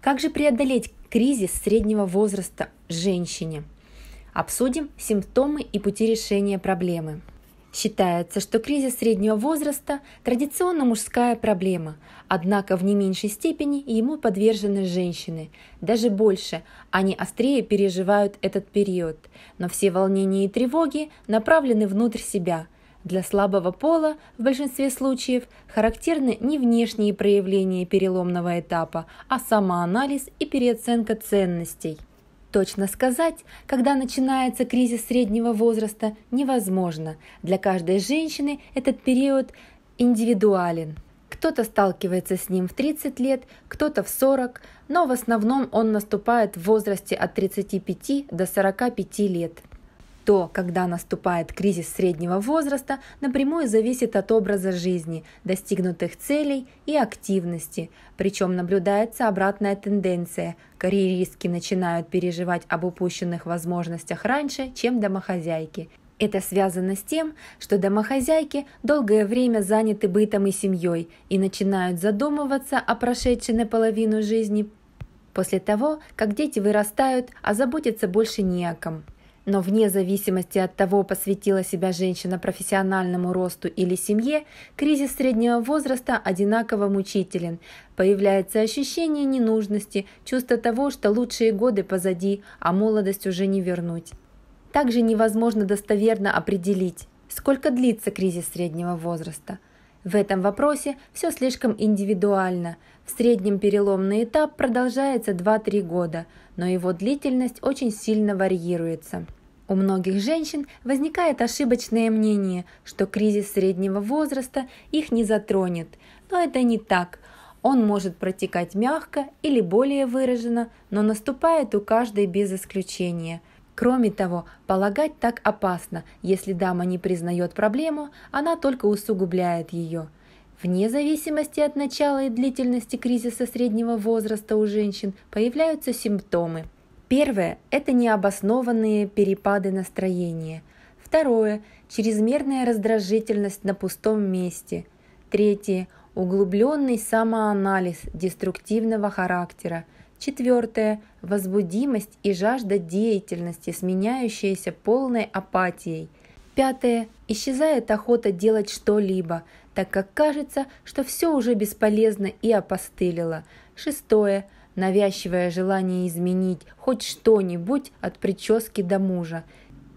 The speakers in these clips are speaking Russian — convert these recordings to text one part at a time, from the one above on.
Как же преодолеть кризис среднего возраста женщине? Обсудим симптомы и пути решения проблемы. Считается, что кризис среднего возраста – традиционно мужская проблема, однако в не меньшей степени ему подвержены женщины. Даже больше, они острее переживают этот период, но все волнения и тревоги направлены внутрь себя – для слабого пола в большинстве случаев характерны не внешние проявления переломного этапа, а самоанализ и переоценка ценностей. Точно сказать, когда начинается кризис среднего возраста, невозможно. Для каждой женщины этот период индивидуален. Кто-то сталкивается с ним в 30 лет, кто-то в 40, но в основном он наступает в возрасте от 35 до 45 лет. То, когда наступает кризис среднего возраста, напрямую зависит от образа жизни, достигнутых целей и активности. Причем наблюдается обратная тенденция. Карьеристки начинают переживать об упущенных возможностях раньше, чем домохозяйки. Это связано с тем, что домохозяйки долгое время заняты бытом и семьей и начинают задумываться о прошедшей наполовину жизни после того, как дети вырастают, а заботиться больше не о ком. Но вне зависимости от того, посвятила себя женщина профессиональному росту или семье, кризис среднего возраста одинаково мучителен. Появляется ощущение ненужности, чувство того, что лучшие годы позади, а молодость уже не вернуть. Также невозможно достоверно определить, сколько длится кризис среднего возраста – в этом вопросе все слишком индивидуально. В среднем переломный этап продолжается 2-3 года, но его длительность очень сильно варьируется. У многих женщин возникает ошибочное мнение, что кризис среднего возраста их не затронет, но это не так. Он может протекать мягко или более выраженно, но наступает у каждой без исключения. Кроме того, полагать так опасно, если дама не признает проблему, она только усугубляет ее. Вне зависимости от начала и длительности кризиса среднего возраста у женщин появляются симптомы – Первое – это необоснованные перепады настроения. Второе – чрезмерная раздражительность на пустом месте. Третье – углубленный самоанализ деструктивного характера. Четвертое – возбудимость и жажда деятельности, сменяющаяся полной апатией. Пятое – исчезает охота делать что-либо, так как кажется, что все уже бесполезно и опостылило. Шестое – навязчивое желание изменить хоть что-нибудь от прически до мужа.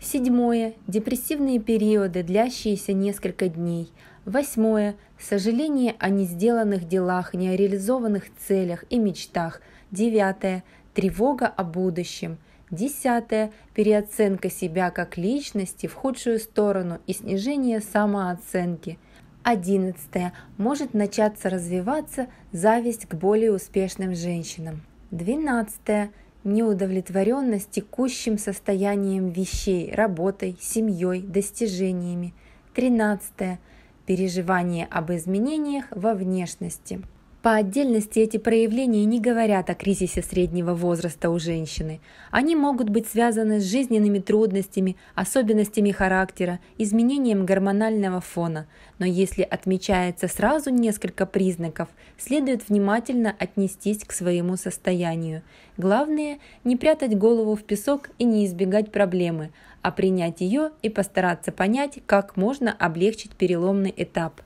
Седьмое. Депрессивные периоды, длящиеся несколько дней. Восьмое. Сожаление о несделанных делах, нереализованных целях и мечтах. Девятое. Тревога о будущем. Десятое – переоценка себя как личности в худшую сторону и снижение самооценки – Одиннадцатое. Может начаться развиваться зависть к более успешным женщинам. Двенадцатое. Неудовлетворенность текущим состоянием вещей, работой, семьей, достижениями. Тринадцатое. Переживание об изменениях во внешности. По отдельности эти проявления не говорят о кризисе среднего возраста у женщины. Они могут быть связаны с жизненными трудностями, особенностями характера, изменением гормонального фона. Но если отмечается сразу несколько признаков, следует внимательно отнестись к своему состоянию. Главное – не прятать голову в песок и не избегать проблемы, а принять ее и постараться понять, как можно облегчить переломный этап.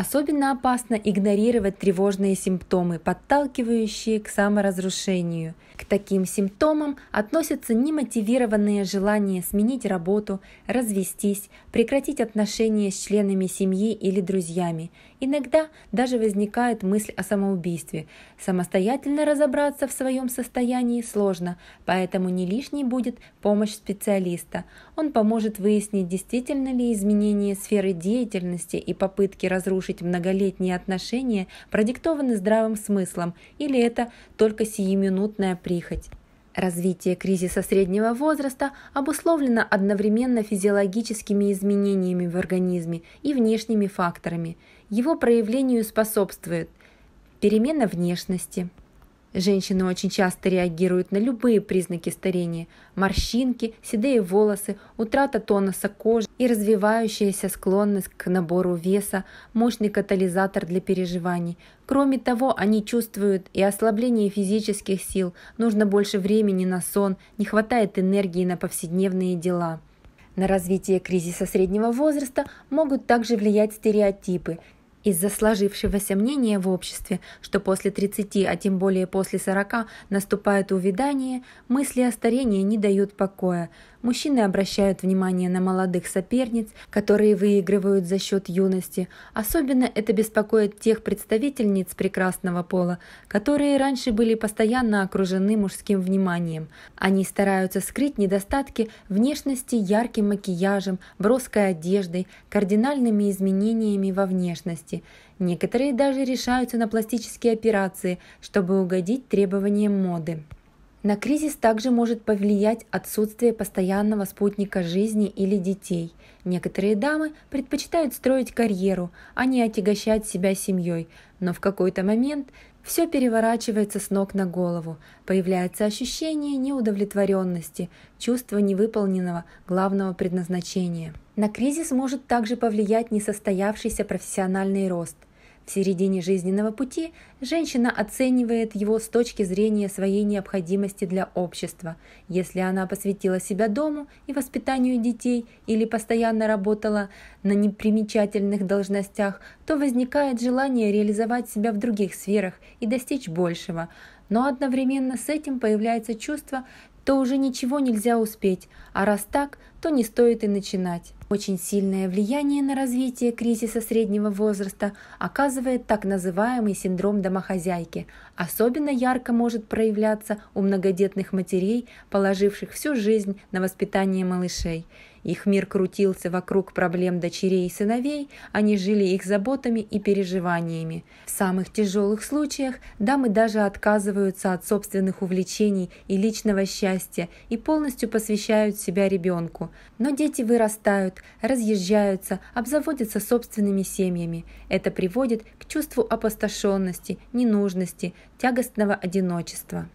Особенно опасно игнорировать тревожные симптомы, подталкивающие к саморазрушению. К таким симптомам относятся немотивированные желания сменить работу, развестись, прекратить отношения с членами семьи или друзьями. Иногда даже возникает мысль о самоубийстве. Самостоятельно разобраться в своем состоянии сложно, поэтому не лишней будет помощь специалиста. Он поможет выяснить, действительно ли изменение сферы деятельности и попытки разрушить разрушить многолетние отношения продиктованы здравым смыслом или это только сиюминутная прихоть. Развитие кризиса среднего возраста обусловлено одновременно физиологическими изменениями в организме и внешними факторами. Его проявлению способствует перемена внешности, Женщины очень часто реагируют на любые признаки старения – морщинки, седые волосы, утрата тонуса кожи и развивающаяся склонность к набору веса – мощный катализатор для переживаний. Кроме того, они чувствуют и ослабление физических сил, нужно больше времени на сон, не хватает энергии на повседневные дела. На развитие кризиса среднего возраста могут также влиять стереотипы – из-за сложившегося мнения в обществе, что после 30, а тем более после 40 наступает увядание, мысли о старении не дают покоя, Мужчины обращают внимание на молодых соперниц, которые выигрывают за счет юности. Особенно это беспокоит тех представительниц прекрасного пола, которые раньше были постоянно окружены мужским вниманием. Они стараются скрыть недостатки внешности ярким макияжем, броской одеждой, кардинальными изменениями во внешности. Некоторые даже решаются на пластические операции, чтобы угодить требованиям моды. На кризис также может повлиять отсутствие постоянного спутника жизни или детей. Некоторые дамы предпочитают строить карьеру, а не отягощать себя семьей, но в какой-то момент все переворачивается с ног на голову, появляется ощущение неудовлетворенности, чувство невыполненного главного предназначения. На кризис может также повлиять несостоявшийся профессиональный рост – в середине жизненного пути женщина оценивает его с точки зрения своей необходимости для общества. Если она посвятила себя дому и воспитанию детей или постоянно работала на непримечательных должностях, то возникает желание реализовать себя в других сферах и достичь большего. Но одновременно с этим появляется чувство, то уже ничего нельзя успеть, а раз так, то не стоит и начинать. Очень сильное влияние на развитие кризиса среднего возраста оказывает так называемый синдром домохозяйки, Особенно ярко может проявляться у многодетных матерей, положивших всю жизнь на воспитание малышей. Их мир крутился вокруг проблем дочерей и сыновей, они жили их заботами и переживаниями. В самых тяжелых случаях дамы даже отказываются от собственных увлечений и личного счастья и полностью посвящают себя ребенку. Но дети вырастают, разъезжаются, обзаводятся собственными семьями. Это приводит к чувству опустошенности, ненужности, тягостного одиночества.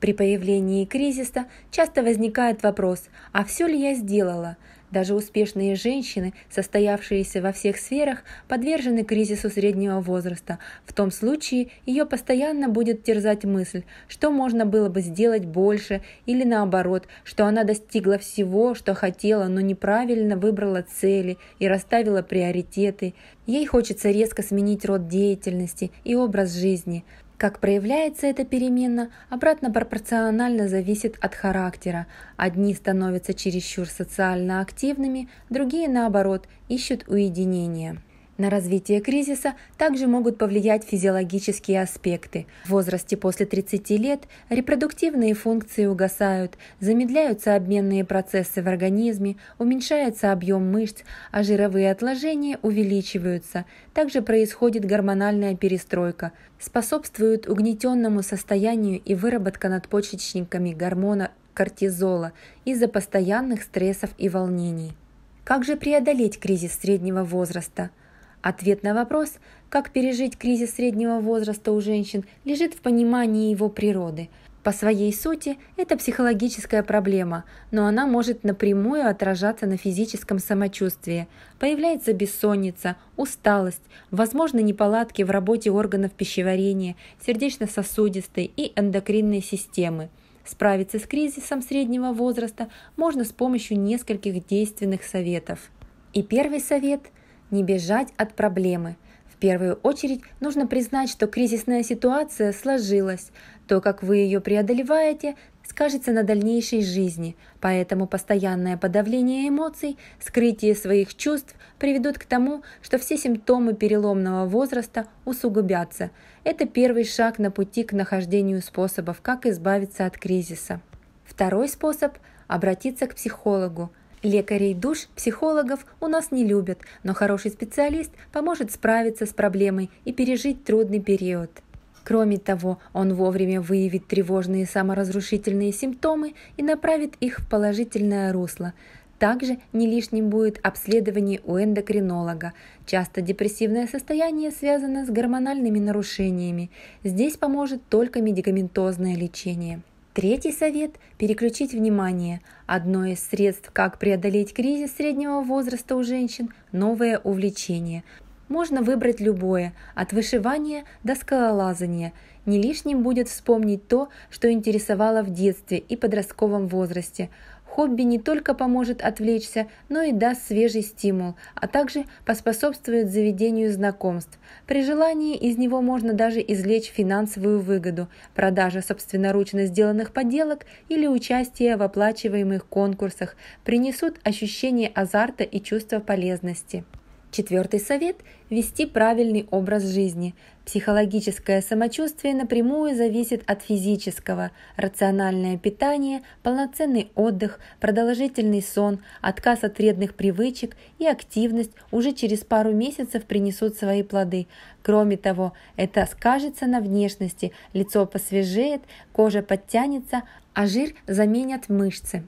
При появлении кризиса часто возникает вопрос, а все ли я сделала? Даже успешные женщины, состоявшиеся во всех сферах, подвержены кризису среднего возраста. В том случае ее постоянно будет терзать мысль, что можно было бы сделать больше, или наоборот, что она достигла всего, что хотела, но неправильно выбрала цели и расставила приоритеты. Ей хочется резко сменить род деятельности и образ жизни. Как проявляется эта перемена, обратно пропорционально зависит от характера. Одни становятся чересчур социально активными, другие, наоборот, ищут уединения. На развитие кризиса также могут повлиять физиологические аспекты. В возрасте после 30 лет репродуктивные функции угасают, замедляются обменные процессы в организме, уменьшается объем мышц, а жировые отложения увеличиваются. Также происходит гормональная перестройка. Способствует угнетенному состоянию и выработка надпочечниками гормона кортизола из-за постоянных стрессов и волнений. Как же преодолеть кризис среднего возраста – Ответ на вопрос, как пережить кризис среднего возраста у женщин, лежит в понимании его природы. По своей сути, это психологическая проблема, но она может напрямую отражаться на физическом самочувствии. Появляется бессонница, усталость, возможно неполадки в работе органов пищеварения, сердечно-сосудистой и эндокринной системы. Справиться с кризисом среднего возраста можно с помощью нескольких действенных советов. И первый совет – не бежать от проблемы. В первую очередь нужно признать, что кризисная ситуация сложилась. То, как вы ее преодолеваете, скажется на дальнейшей жизни, поэтому постоянное подавление эмоций, скрытие своих чувств приведут к тому, что все симптомы переломного возраста усугубятся. Это первый шаг на пути к нахождению способов, как избавиться от кризиса. Второй способ – обратиться к психологу – Лекарей душ, психологов у нас не любят, но хороший специалист поможет справиться с проблемой и пережить трудный период. Кроме того, он вовремя выявит тревожные саморазрушительные симптомы и направит их в положительное русло. Также не лишним будет обследование у эндокринолога. Часто депрессивное состояние связано с гормональными нарушениями. Здесь поможет только медикаментозное лечение. Третий совет – переключить внимание. Одно из средств, как преодолеть кризис среднего возраста у женщин – новое увлечение. Можно выбрать любое, от вышивания до скалолазания. Не лишним будет вспомнить то, что интересовало в детстве и подростковом возрасте – Хобби не только поможет отвлечься, но и даст свежий стимул, а также поспособствует заведению знакомств. При желании из него можно даже извлечь финансовую выгоду, продажа собственноручно сделанных поделок или участие в оплачиваемых конкурсах принесут ощущение азарта и чувство полезности. Четвертый совет – вести правильный образ жизни. Психологическое самочувствие напрямую зависит от физического. Рациональное питание, полноценный отдых, продолжительный сон, отказ от вредных привычек и активность уже через пару месяцев принесут свои плоды. Кроме того, это скажется на внешности, лицо посвежеет, кожа подтянется, а жир заменят мышцы.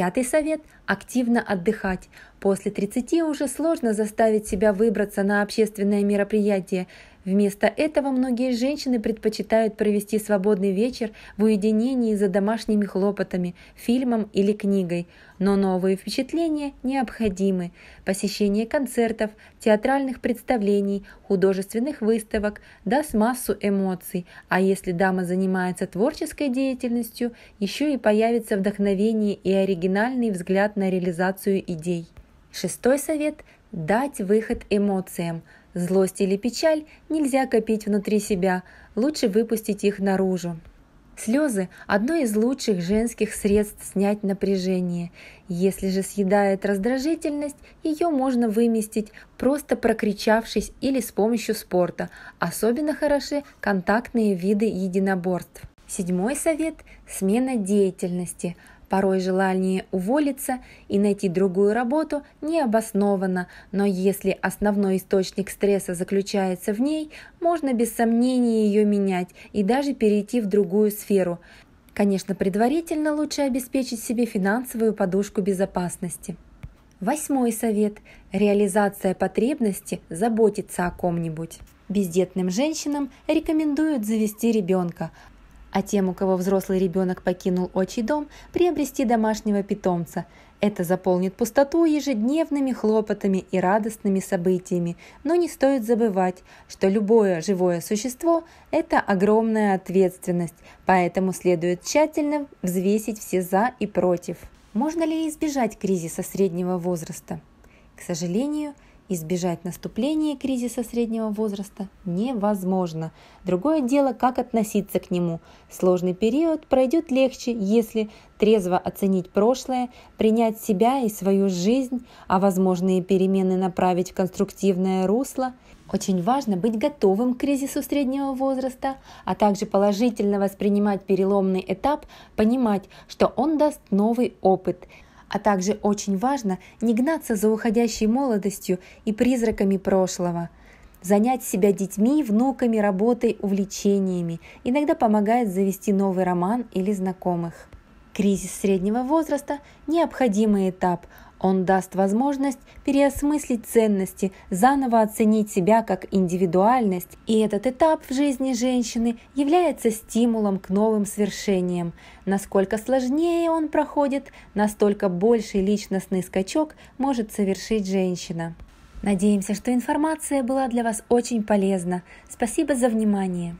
Пятый совет – активно отдыхать. После 30 уже сложно заставить себя выбраться на общественное мероприятие, Вместо этого многие женщины предпочитают провести свободный вечер в уединении за домашними хлопотами, фильмом или книгой, но новые впечатления необходимы. Посещение концертов, театральных представлений, художественных выставок даст массу эмоций, а если дама занимается творческой деятельностью, еще и появится вдохновение и оригинальный взгляд на реализацию идей. Шестой совет – дать выход эмоциям – Злость или печаль нельзя копить внутри себя, лучше выпустить их наружу. Слезы – одно из лучших женских средств снять напряжение. Если же съедает раздражительность, ее можно выместить, просто прокричавшись или с помощью спорта. Особенно хороши контактные виды единоборств. Седьмой совет – смена деятельности – Порой желание уволиться и найти другую работу необоснованно, но если основной источник стресса заключается в ней, можно без сомнения ее менять и даже перейти в другую сферу. Конечно, предварительно лучше обеспечить себе финансовую подушку безопасности. Восьмой совет. Реализация потребности заботиться о ком-нибудь. Бездетным женщинам рекомендуют завести ребенка, а тем, у кого взрослый ребенок покинул отчий дом, приобрести домашнего питомца. Это заполнит пустоту ежедневными хлопотами и радостными событиями, но не стоит забывать, что любое живое существо – это огромная ответственность, поэтому следует тщательно взвесить все «за» и «против». Можно ли избежать кризиса среднего возраста? К сожалению, – Избежать наступления кризиса среднего возраста невозможно. Другое дело, как относиться к нему. Сложный период пройдет легче, если трезво оценить прошлое, принять себя и свою жизнь, а возможные перемены направить в конструктивное русло. Очень важно быть готовым к кризису среднего возраста, а также положительно воспринимать переломный этап, понимать, что он даст новый опыт – а также очень важно не гнаться за уходящей молодостью и призраками прошлого. Занять себя детьми, внуками, работой, увлечениями иногда помогает завести новый роман или знакомых. Кризис среднего возраста – необходимый этап, он даст возможность переосмыслить ценности, заново оценить себя как индивидуальность, и этот этап в жизни женщины является стимулом к новым свершениям. Насколько сложнее он проходит, настолько больший личностный скачок может совершить женщина. Надеемся, что информация была для вас очень полезна. Спасибо за внимание.